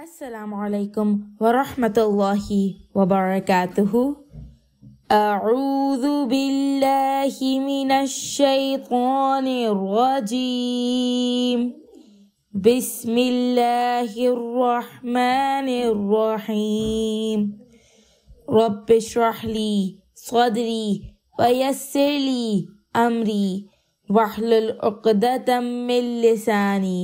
السلام عليكم ورحمة الله وبركاته أعوذ بالله من الشيطان الرجيم بسم الله الرحمن الرحيم رب اشرح لي صدري ويسر لي أمري واحلل عقدة من لساني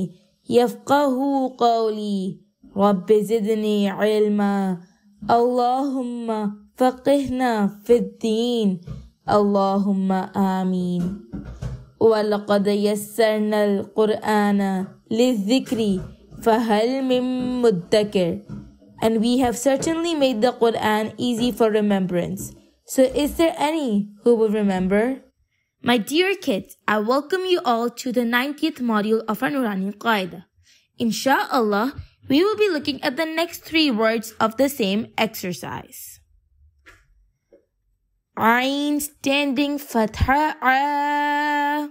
يفقه قولي رب زدني علما اللهم فقهنا في الدين اللهم آمين ولقد يسرنا القرآن للذكر فهل من مدكر And we have certainly made the Quran easy for remembrance. So is there any who will remember? My dear kids, I welcome you all to the 90th module of our Nurani Qaeda. Insha'Allah, we will be looking at the next three words of the same exercise. Ain standing fatha'a.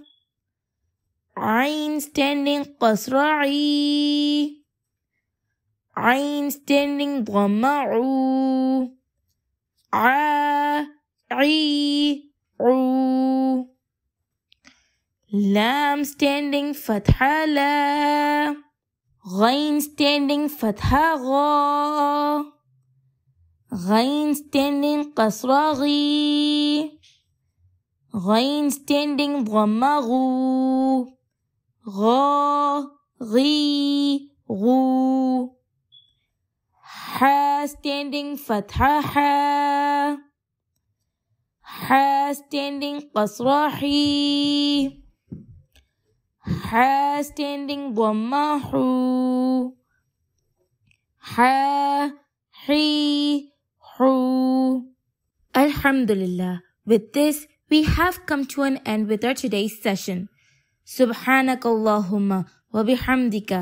Ain standing qasra'i. Ain standing dhamma'u. A'i. Lam standing fathala. Rain standing fatha gha. Ghain standing qasra ghi. Ghain standing dhamma ghu. Gha, ghi, ghu. Ha standing fatha ha. Ha standing qasra hi ha standing dhamma hu ha hi hu alhamdulillah with this we have come to an end with our today's session subhanakallahumma wa bihamdika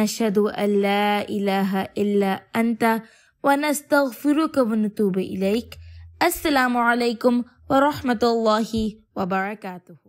nashhadu an la ilaha illa anta wa nastaghfiruka wa natubu ilaik assalamu alaikum wa rahmatullahi wa barakatuh